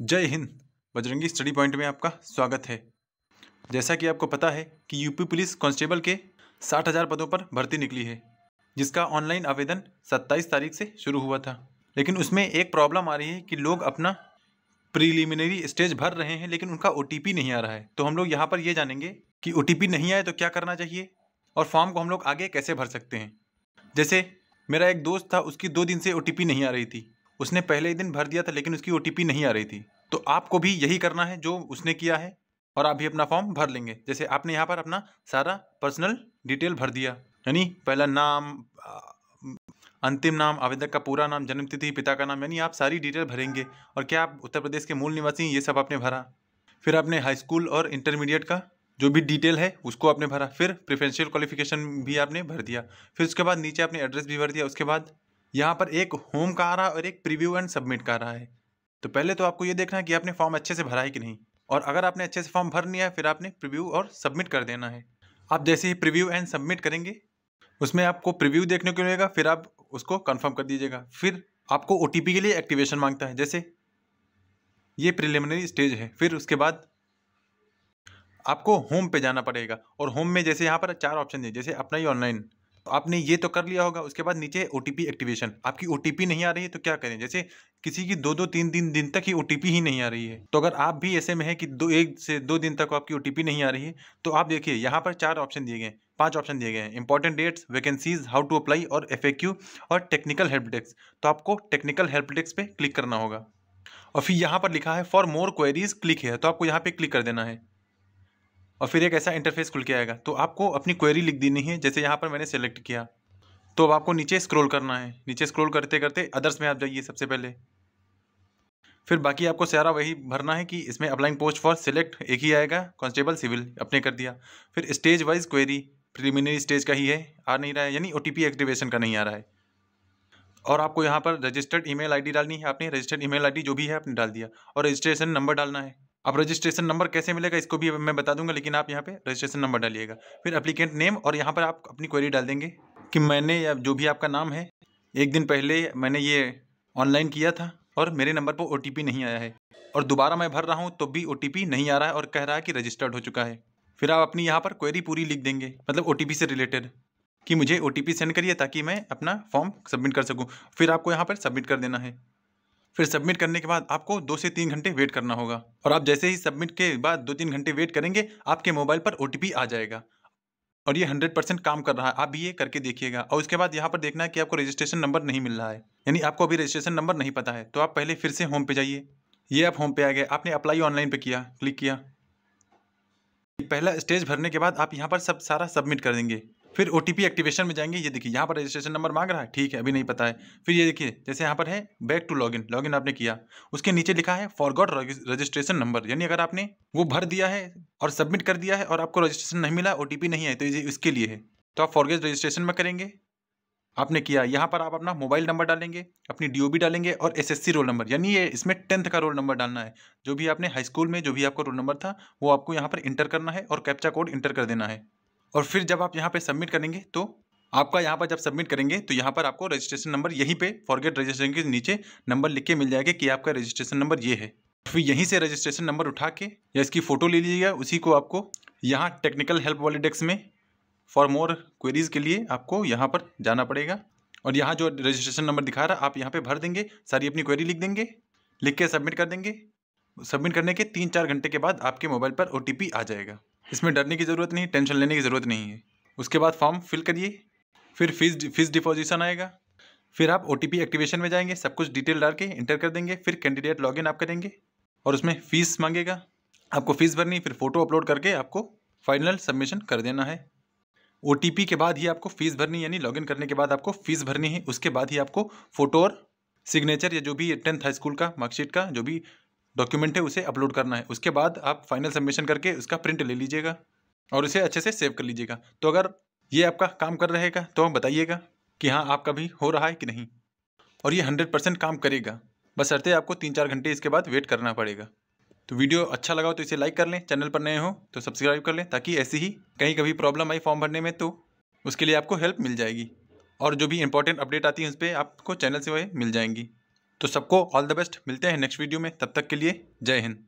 जय Hind Bajrangi study point में आपका स्वागत है जैसा कि आपको पता है कि यूपी पुलिस कांस्टेबल के साठ हज़ार पदों पर भर्ती निकली है जिसका ऑनलाइन आवेदन 27 तारीख से शुरू हुआ था लेकिन उसमें एक प्रॉब्लम आ रही है कि लोग अपना प्रीलिमिनरी स्टेज भर रहे हैं लेकिन उनका ओ नहीं आ रहा है तो हम लोग यहाँ पर ये जानेंगे कि ओ नहीं आए तो क्या करना चाहिए और फॉर्म को हम लोग आगे कैसे भर सकते हैं जैसे मेरा एक दोस्त था उसकी दो दिन से ओ नहीं आ रही थी उसने पहले ही दिन भर दिया था लेकिन उसकी ओ नहीं आ रही थी तो आपको भी यही करना है जो उसने किया है और आप भी अपना फॉर्म भर लेंगे जैसे आपने यहाँ पर अपना सारा पर्सनल डिटेल भर दिया यानी पहला नाम अंतिम नाम आवेदक का पूरा नाम जन्म तिथि पिता का नाम यानी आप सारी डिटेल भरेंगे और क्या आप उत्तर प्रदेश के मूल निवासी ये सब आपने भरा फिर आपने हाई स्कूल और इंटरमीडिएट का जो भी डिटेल है उसको आपने भरा फिर प्रिफरेंशियल क्वालिफिकेशन भी आपने भर दिया फिर उसके बाद नीचे आपने एड्रेस भी भर दिया उसके बाद यहाँ पर एक होम का आ रहा है और एक प्रीव्यू एंड सबमिट का आ रहा है तो पहले तो आपको ये देखना है कि आपने फॉर्म अच्छे से भरा है कि नहीं और अगर आपने अच्छे से फॉर्म भर लिया है फिर आपने प्रीव्यू और सबमिट कर देना है आप जैसे ही प्रीव्यू एंड सबमिट करेंगे उसमें आपको प्रीव्यू देखने को मिलेगा फिर आप उसको कन्फर्म कर दीजिएगा फिर आपको ओ के लिए एक्टिवेशन मांगता है जैसे ये प्रिलिमिनरी स्टेज है फिर उसके बाद आपको होम पे जाना पड़ेगा और होम में जैसे यहाँ पर चार ऑप्शन है जैसे अपना ही ऑनलाइन तो आपने ये तो कर लिया होगा उसके बाद नीचे ओ एक्टिवेशन आपकी ओ नहीं आ रही है तो क्या करें जैसे किसी की दो दो तीन दिन दिन तक ही ओ ही नहीं आ रही है तो अगर आप भी ऐसे में है कि दो एक से दो दिन तक आपकी ओ नहीं आ रही है तो आप देखिए यहाँ पर चार ऑप्शन दिए गए पांच ऑप्शन दिए गए हैं important dates vacancies how to apply और एफ और टेक्निकल हेल्प डेस्क तो आपको टेक्निकल हेल्प डेस्क पे क्लिक करना होगा और फिर यहाँ पर लिखा है फॉर मोर क्वेरीज क्लिक है तो आपको यहाँ पे क्लिक कर देना है और फिर एक ऐसा इंटरफेस खुल के आएगा तो आपको अपनी क्वेरी लिख देनी है जैसे यहाँ पर मैंने सेलेक्ट किया तो अब आपको नीचे स्क्रॉल करना है नीचे स्क्रॉल करते करते अदर्स में आप जाइए सबसे पहले फिर बाकी आपको सारा वही भरना है कि इसमें अपलाइंग पोस्ट फॉर सिलेक्ट एक ही आएगा कांस्टेबल सिविल अपने कर दिया फिर stage wise query preliminary stage का ही है आ नहीं रहा है यानी ओ एक्टिवेशन का नहीं आ रहा है और आपको यहाँ पर रजिस्टर्ड ईमेल आईडी डालनी है आपने रजिस्टर्ड ईमेल आईडी जो भी है आपने डाल दिया और रजिस्ट्रेशन नंबर डालना है अब रजिस्ट्रेशन नंबर कैसे मिलेगा इसको भी मैं बता दूंगा लेकिन आप यहाँ पे रजिस्ट्रेशन नंबर डालिएगा फिर अप्लीकेंट नेम और यहाँ पर आप अपनी क्वेरी डाल देंगे कि मैंने या जो भी आपका नाम है एक दिन पहले मैंने ये ऑनलाइन किया था और मेरे नंबर पर ओ नहीं आया है और दोबारा मैं भर रहा हूँ तो भी ओ नहीं आ रहा है और कह रहा है कि रजिस्टर्ड हो चुका है फिर आप अपनी यहाँ पर क्वेरी पूरी लिख देंगे मतलब ओ से रिलेटेड कि मुझे ओ सेंड करिए ताकि मैं अपना फॉर्म सबमिट कर सकूँ फिर आपको यहाँ पर सबमिट कर देना है फिर सबमिट करने के बाद आपको दो से तीन घंटे वेट करना होगा और आप जैसे ही सबमिट के बाद दो तीन घंटे वेट करेंगे आपके मोबाइल पर ओ आ जाएगा और ये हंड्रेड परसेंट काम कर रहा है आप भी ये करके देखिएगा और उसके बाद यहाँ पर देखना है कि आपको रजिस्ट्रेशन नंबर नहीं मिल रहा है यानी आपको अभी रजिस्ट्रेशन नंबर नहीं पता है तो आप पहले फिर से होम पे जाइए ये आप होम पे आ गए आपने अप्लाई ऑनलाइन पे किया क्लिक किया पहला स्टेज भरने के बाद आप यहाँ पर सब सारा सबमिट कर देंगे फिर ओ एक्टिवेशन में जाएंगे ये देखिए यहाँ पर रजिस्ट्रेशन नंबर मांग रहा है ठीक है अभी नहीं पता है फिर ये देखिए जैसे यहाँ पर है बैक टू लॉगिन लॉगिन आपने किया उसके नीचे लिखा है फॉरगॉट रजिस्ट्रेशन नंबर यानी अगर आपने वो भर दिया है और सबमिट कर दिया है और आपको रजिस्ट्रेशन नहीं मिला ओ नहीं है तो ये इसके लिए है तो आप फॉरगेट रजिस्ट्रेशन में करेंगे आपने किया यहाँ पर आप अपना मोबाइल नंबर डालेंगे अपनी डीओबी डालेंगे और सी रोल नंबर यानी ये इसमें टेंथ का रोल नंबर डालना है जो भी आपने हाई स्कूल में जो भी आपका रोल नंबर था वो आपको यहाँ पर इंटर करना है और कैप्चा कोड इंटर कर देना है और फिर जब आप यहाँ पे सबमिट करेंगे तो आपका यहाँ पर जब सबमिट करेंगे तो यहाँ पर आपको रजिस्ट्रेशन नंबर यहीं पे फॉरगेट रजिस्ट्रेशन के नीचे नंबर लिख के मिल जाएगा कि आपका रजिस्ट्रेशन नंबर ये है फिर यहीं से रजिस्ट्रेशन नंबर उठा के या इसकी फ़ोटो ले लीजिएगा उसी को आपको यहाँ टेक्निकल हेल्प वाले डेस्क में फॉर मोर क्वेरीज़ के लिए आपको यहाँ पर जाना पड़ेगा और यहाँ जो रजिस्ट्रेशन नंबर दिखा रहा आप यहाँ पर भर देंगे सारी अपनी क्वेरी लिख देंगे लिख के सबमिट कर देंगे सबमिट करने के तीन चार घंटे के बाद आपके मोबाइल पर ओ आ जाएगा इसमें डरने की ज़रूरत नहीं टेंशन लेने की ज़रूरत नहीं है उसके बाद फॉर्म फिल करिए फिर फीस फीस डिपोजिशन आएगा फिर आप ओ एक्टिवेशन में जाएंगे सब कुछ डिटेल डाल के इंटर कर देंगे फिर कैंडिडेट लॉगिन आप करेंगे और उसमें फ़ीस मांगेगा आपको फ़ीस भरनी फिर फ़ोटो अपलोड करके आपको फाइनल सबमिशन कर देना है ओ के बाद ही आपको फ़ीस भरनी यानी लॉगिन करने के बाद आपको फ़ीस भरनी है उसके बाद ही आपको फ़ोटो और सिग्नेचर या जो भी टेंथ हाई स्कूल का मार्कशीट का जो भी डॉक्यूमेंट है उसे अपलोड करना है उसके बाद आप फाइनल सबमिशन करके उसका प्रिंट ले लीजिएगा और उसे अच्छे से सेव कर लीजिएगा तो अगर ये आपका काम कर रहेगा तो बताइएगा कि हाँ आपका भी हो रहा है कि नहीं और ये हंड्रेड परसेंट काम करेगा बस अरते आपको तीन चार घंटे इसके बाद वेट करना पड़ेगा तो वीडियो अच्छा लगा हो तो इसे लाइक कर लें चैनल पर नए हो तो सब्सक्राइब कर लें ताकि ऐसी ही कहीं कभी प्रॉब्लम आई फॉर्म भरने में तो उसके लिए आपको हेल्प मिल जाएगी और जो भी इंपॉर्टेंट अपडेट आती है उस पर आपको चैनल से वह मिल जाएंगी तो सबको ऑल द बेस्ट मिलते हैं नेक्स्ट वीडियो में तब तक के लिए जय हिंद